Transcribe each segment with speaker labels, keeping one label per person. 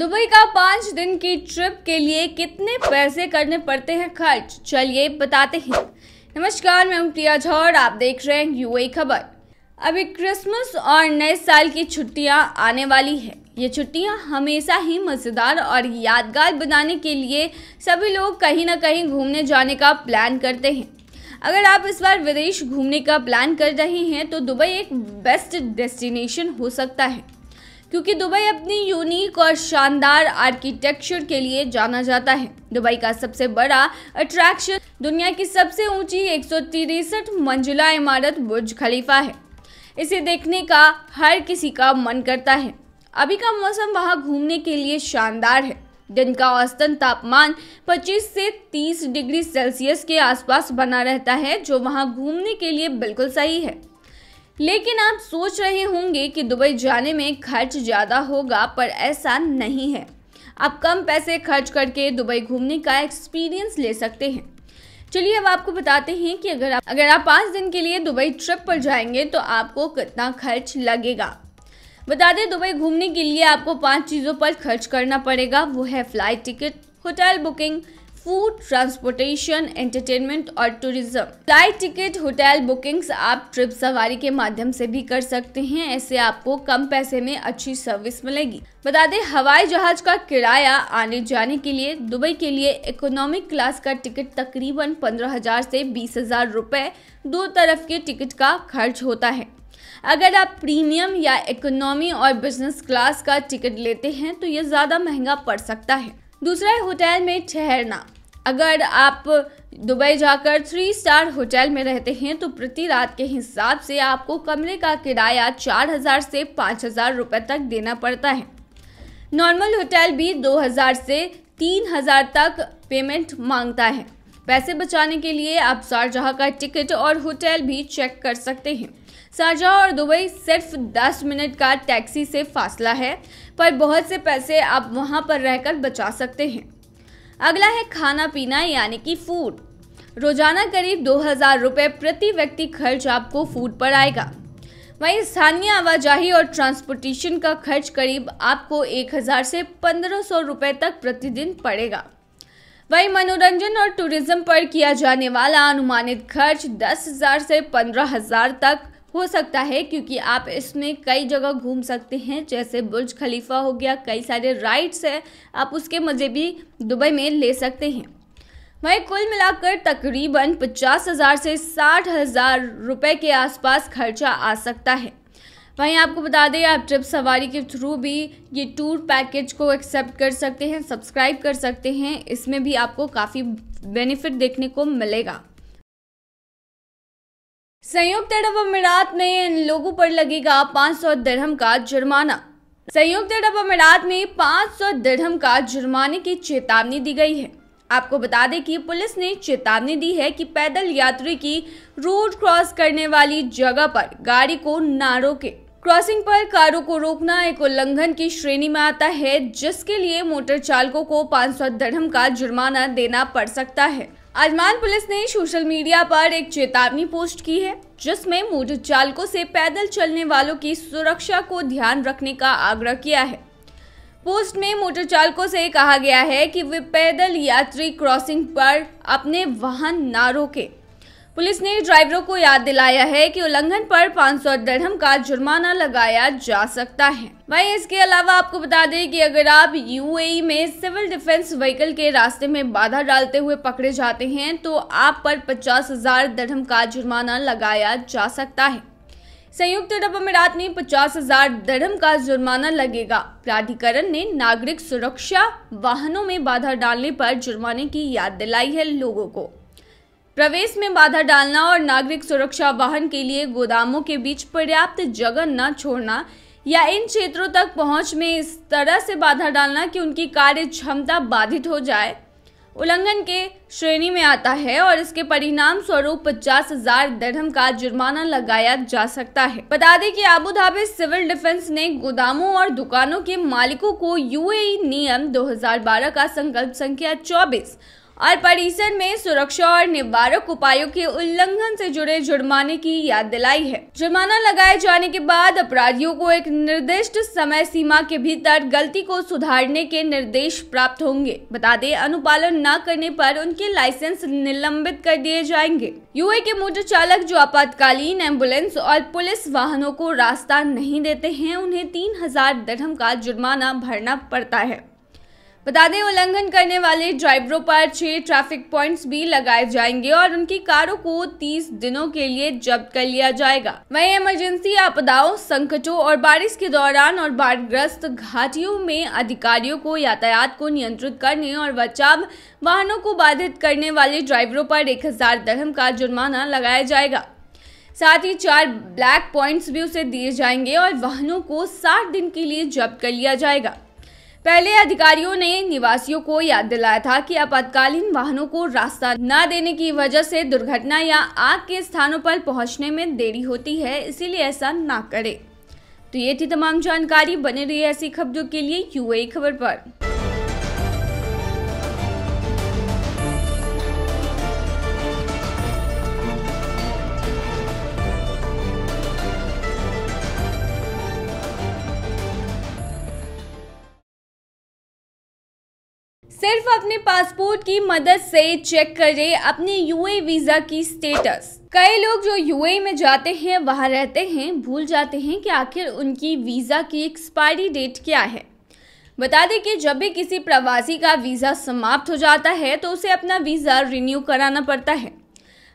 Speaker 1: Dubai का पाँच दिन की ट्रिप के लिए कितने पैसे करने पड़ते हैं खर्च चलिए बताते हैं नमस्कार मैं हूं प्रिया झौर आप देख रहे हैं यूए खबर अभी क्रिसमस और नए साल की छुट्टियां आने वाली है ये छुट्टियां हमेशा ही मज़ेदार और यादगार बनाने के लिए सभी लोग कहीं ना कहीं घूमने जाने का प्लान करते हैं अगर आप इस बार विदेश घूमने का प्लान कर रहे हैं तो दुबई एक बेस्ट डेस्टिनेशन हो सकता है क्योंकि दुबई अपनी यूनिक और शानदार आर्किटेक्चर के लिए जाना जाता है दुबई का सबसे बड़ा अट्रैक्शन दुनिया की सबसे ऊंची एक मंजिला इमारत बुर्ज खलीफा है इसे देखने का हर किसी का मन करता है अभी का मौसम वहाँ घूमने के लिए शानदार है दिन का औसतन तापमान 25 से 30 डिग्री सेल्सियस के आसपास बना रहता है जो वहाँ घूमने के लिए बिल्कुल सही है लेकिन आप सोच रहे होंगे कि दुबई जाने में खर्च ज़्यादा होगा पर ऐसा नहीं है आप कम पैसे खर्च करके दुबई घूमने का एक्सपीरियंस ले सकते हैं चलिए अब आपको बताते हैं कि अगर आप अगर आप पाँच दिन के लिए दुबई ट्रिप पर जाएंगे तो आपको कितना खर्च लगेगा बता दें दुबई घूमने के लिए आपको पांच चीज़ों पर खर्च करना पड़ेगा वो है flight ticket hotel booking food transportation entertainment और tourism flight ticket hotel bookings आप ट्रिप सवारी के माध्यम से भी कर सकते हैं ऐसे आपको कम पैसे में अच्छी सर्विस मिलेगी बता दें हवाई जहाज का किराया आने जाने के लिए दुबई के लिए इकोनॉमिक क्लास का टिकट तकरीबन पंद्रह हजार से बीस हजार रुपए दो तरफ के टिकट का खर्च होता है अगर आप प्रीमियम या इकोनॉमी और बिजनेस क्लास का टिकट लेते हैं तो ये ज़्यादा महंगा पड़ सकता है दूसरा होटल में ठहरना अगर आप दुबई जाकर थ्री स्टार होटल में रहते हैं तो प्रति रात के हिसाब से आपको कमरे का किराया चार हज़ार से पाँच हज़ार रुपये तक देना पड़ता है नॉर्मल होटल भी दो हज़ार से तीन हज़ार तक पेमेंट मांगता है पैसे बचाने के लिए आप शारजहाँ का टिकट और होटल भी चेक कर सकते हैं शाहजहाँ और दुबई सिर्फ 10 मिनट का टैक्सी से फासला है पर बहुत से पैसे आप वहाँ पर रहकर बचा सकते हैं अगला है खाना पीना यानी कि फूड रोजाना करीब दो हजार रुपये प्रति व्यक्ति खर्च आपको फूड पर आएगा वहीं स्थानीय आवाजाही और ट्रांसपोर्टेशन का खर्च करीब आपको एक हजार से पंद्रह सौ रुपये तक प्रतिदिन पड़ेगा वहीं मनोरंजन और टूरिज्म पर किया जाने वाला अनुमानित खर्च दस हजार से पंद्रह हजार तक हो सकता है क्योंकि आप इसमें कई जगह घूम सकते हैं जैसे बुर्ज खलीफा हो गया कई सारे राइड्स हैं आप उसके मज़े भी दुबई में ले सकते हैं वहीं कुल मिलाकर तकरीबन पचास हज़ार से साठ हज़ार रुपये के आसपास खर्चा आ सकता है वहीं आपको बता दें आप ट्रिप सवारी के थ्रू भी ये टूर पैकेज को एक्सेप्ट कर सकते हैं सब्सक्राइब कर सकते हैं इसमें भी आपको काफ़ी बेनिफिट देखने को मिलेगा संयुक्त अरब अमीरात में इन लोगों पर लगेगा 500 दरहम का जुर्माना संयुक्त अरब अमीरात में 500 दरहम का जुर्माने की चेतावनी दी गई है आपको बता दें कि पुलिस ने चेतावनी दी है कि पैदल यात्री की रोड क्रॉस करने वाली जगह पर गाड़ी को ना रोके क्रॉसिंग पर कारों को रोकना एक उल्लंघन की श्रेणी में आता है जिसके लिए मोटर चालकों को 500 दरहम का जुर्माना देना पड़ सकता है अजमान पुलिस ने सोशल मीडिया पर एक चेतावनी पोस्ट की है जिसमें मोटर चालकों से पैदल चलने वालों की सुरक्षा को ध्यान रखने का आग्रह किया है पोस्ट में मोटर चालकों से कहा गया है कि वे पैदल यात्री क्रॉसिंग पर अपने वाहन न रोके पुलिस ने ड्राइवरों को याद दिलाया है कि उल्लंघन पर 500 सौ का जुर्माना लगाया जा सकता है वहीं इसके अलावा आपको बता दें कि अगर आप यूएई e में सिविल डिफेंस व्हीकल के रास्ते में बाधा डालते हुए पकड़े जाते हैं तो आप पर पचास हजार दरहम का जुर्माना लगाया जा सकता है संयुक्त अरब अमीरात में पचास हजार दरहम का जुर्माना लगेगा प्राधिकरण ने नागरिक सुरक्षा वाहनों में बाधा डालने पर जुर्माने की याद दिलाई है लोगों को प्रवेश में बाधा डालना और नागरिक सुरक्षा वाहन के लिए गोदामों के बीच पर्याप्त जगह न छोड़ना या इन क्षेत्रों तक पहुंच में इस तरह से बाधा डालना कि उनकी कार्य क्षमता बाधित हो जाए उल्लंघन के श्रेणी में आता है और इसके परिणाम स्वरूप पचास हजार दरहम का जुर्माना लगाया जा सकता है बता दें कि आबू धाबी सिविल डिफेंस ने गोदामों और दुकानों के मालिकों को यूएई e नियम 2012 का संकल्प संख्या 24 और परिसर में सुरक्षा और निवारक उपायों के उल्लंघन से जुड़े जुर्माने की याद दिलाई है जुर्माना लगाए जाने के बाद अपराधियों को एक निर्दिष्ट समय सीमा के भीतर गलती को सुधारने के निर्देश प्राप्त होंगे बता दें अनुपालन न करने पर उनके लाइसेंस निलंबित कर दिए जाएंगे यूए के मोटर चालक जो आपातकालीन एम्बुलेंस और पुलिस वाहनों को रास्ता नहीं देते हैं उन्हें तीन हजार का जुर्माना भरना पड़ता है बता दें उल्लंघन करने वाले ड्राइवरों पर छह ट्रैफिक पॉइंट्स भी लगाए जाएंगे और उनकी कारों को 30 दिनों के लिए जब्त कर लिया जाएगा वहीं इमरजेंसी आपदाओं संकटों और बारिश के दौरान और बाढ़ग्रस्त घाटियों में अधिकारियों को यातायात को नियंत्रित करने और बचाव वाहनों को बाधित करने वाले ड्राइवरों पर एक हजार का जुर्माना लगाया जाएगा साथ ही चार ब्लैक पॉइंट्स भी उसे दिए जाएंगे और वाहनों को साठ दिन के लिए जब्त कर लिया जाएगा पहले अधिकारियों ने निवासियों को याद दिलाया था कि आपातकालीन वाहनों को रास्ता न देने की वजह से दुर्घटना या आग के स्थानों पर पहुंचने में देरी होती है इसीलिए ऐसा ना करें तो ये थी तमाम जानकारी बने रही ऐसी खबरों के लिए यूए खबर पर सिर्फ अपने पासपोर्ट की मदद से चेक करें अपने यूए वीजा की स्टेटस कई लोग जो यूए में जाते हैं वहाँ रहते हैं भूल जाते हैं कि आखिर उनकी वीज़ा की एक्सपायरी डेट क्या है बता दें कि जब भी किसी प्रवासी का वीज़ा समाप्त हो जाता है तो उसे अपना वीज़ा रिन्यू कराना पड़ता है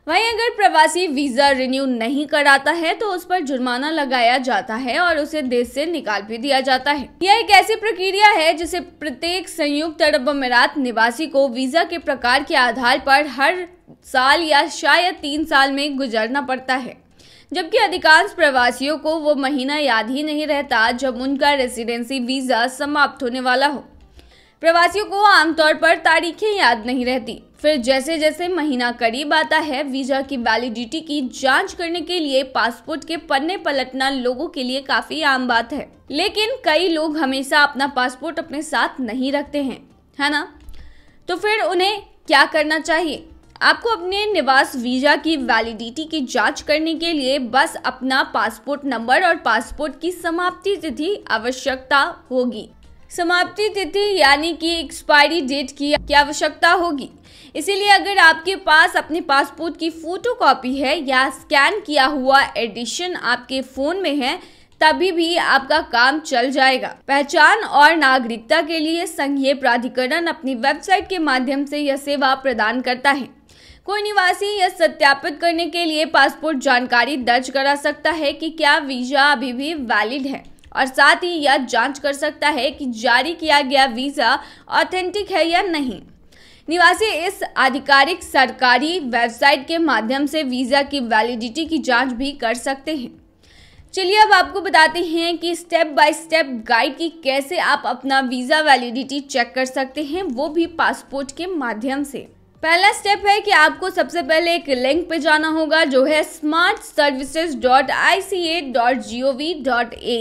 Speaker 1: वहीं अगर प्रवासी वीज़ा रिन्यू नहीं कराता है तो उस पर जुर्माना लगाया जाता है और उसे देश से निकाल भी दिया जाता है यह एक ऐसी प्रक्रिया है जिसे प्रत्येक संयुक्त अरब अमीरात निवासी को वीज़ा के प्रकार के आधार पर हर साल या शायद तीन साल में गुजरना पड़ता है जबकि अधिकांश प्रवासियों को वो महीना याद ही नहीं रहता जब उनका रेसिडेंसी वीज़ा समाप्त होने वाला हो प्रवासियों को आमतौर पर तारीखें याद नहीं रहती फिर जैसे जैसे महीना करीब आता है वीजा की वैलिडिटी की जांच करने के लिए पासपोर्ट के पन्ने पलटना लोगों के लिए काफी आम बात है लेकिन कई लोग हमेशा अपना पासपोर्ट अपने साथ नहीं रखते हैं है ना तो फिर उन्हें क्या करना चाहिए आपको अपने निवास वीजा की वैलिडिटी की जांच करने के लिए बस अपना पासपोर्ट नंबर और पासपोर्ट की समाप्ति तिथि आवश्यकता होगी समाप्ति तिथि यानी कि एक्सपायरी डेट की आवश्यकता होगी इसीलिए अगर आपके पास अपने पासपोर्ट की फ़ोटो कॉपी है या स्कैन किया हुआ एडिशन आपके फ़ोन में है तभी भी आपका काम चल जाएगा पहचान और नागरिकता के लिए संघीय प्राधिकरण अपनी वेबसाइट के माध्यम से यह सेवा प्रदान करता है कोई निवासी यह सत्यापित करने के लिए पासपोर्ट जानकारी दर्ज करा सकता है कि क्या वीज़ा अभी भी वैलिड है और साथ ही यह जांच कर सकता है कि जारी किया गया वीज़ा ऑथेंटिक है या नहीं निवासी इस आधिकारिक सरकारी वेबसाइट के माध्यम से वीज़ा की वैलिडिटी की जांच भी कर सकते हैं चलिए अब आपको बताते हैं कि स्टेप बाय स्टेप गाइड की कैसे आप अपना वीज़ा वैलिडिटी चेक कर सकते हैं वो भी पासपोर्ट के माध्यम से पहला स्टेप है कि आपको सबसे पहले एक लिंक पे जाना होगा जो है smart services dot I C A dot G O V dot A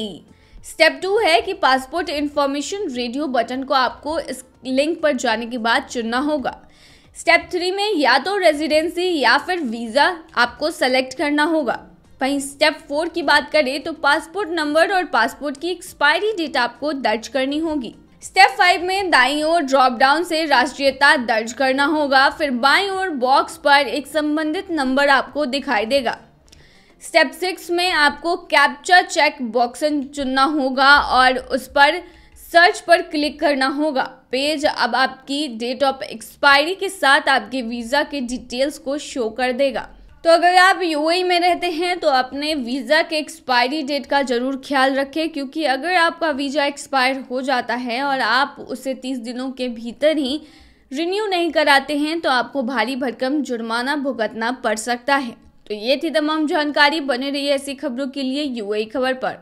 Speaker 1: step two है कि पासपोर्ट इन्फॉर्मेशन रेडियो बटन को आपको इस लिंक पर जाने के बाद चुनना होगा स्टेप थ्री में या तो रेजिडेंसी या फिर वीज़ा आपको सेलेक्ट करना होगा वहीं स्टेप फोर की बात करें तो पासपोर्ट नंबर और पासपोर्ट की एक्सपायरी डेट आपको दर्ज करनी होगी स्टेप फाइव में दाई ओर ड्रॉप डाउन से राष्ट्रीयता दर्ज करना होगा फिर बाई ओर बॉक्स पर एक संबंधित नंबर आपको दिखाई देगा स्टेप सिक्स में आपको कैप्चर चेक बॉक्सन चुनना होगा और उस पर सर्च पर क्लिक करना होगा पेज अब आपकी डेट ऑफ एक्सपायरी के साथ आपके वीज़ा के डिटेल्स को शो कर देगा तो अगर आप यूएई e में रहते हैं तो अपने वीज़ा के एक्सपायरी डेट का ज़रूर ख्याल रखें क्योंकि अगर आपका वीज़ा एक्सपायर हो जाता है और आप उसे तीस दिनों के भीतर ही रिन्यू नहीं कराते हैं तो आपको भारी भरकम जुर्माना भुगतना पड़ सकता है तो ये थी तमाम जानकारी बने रही ऐसी खबरों के लिए यूएई खबर पर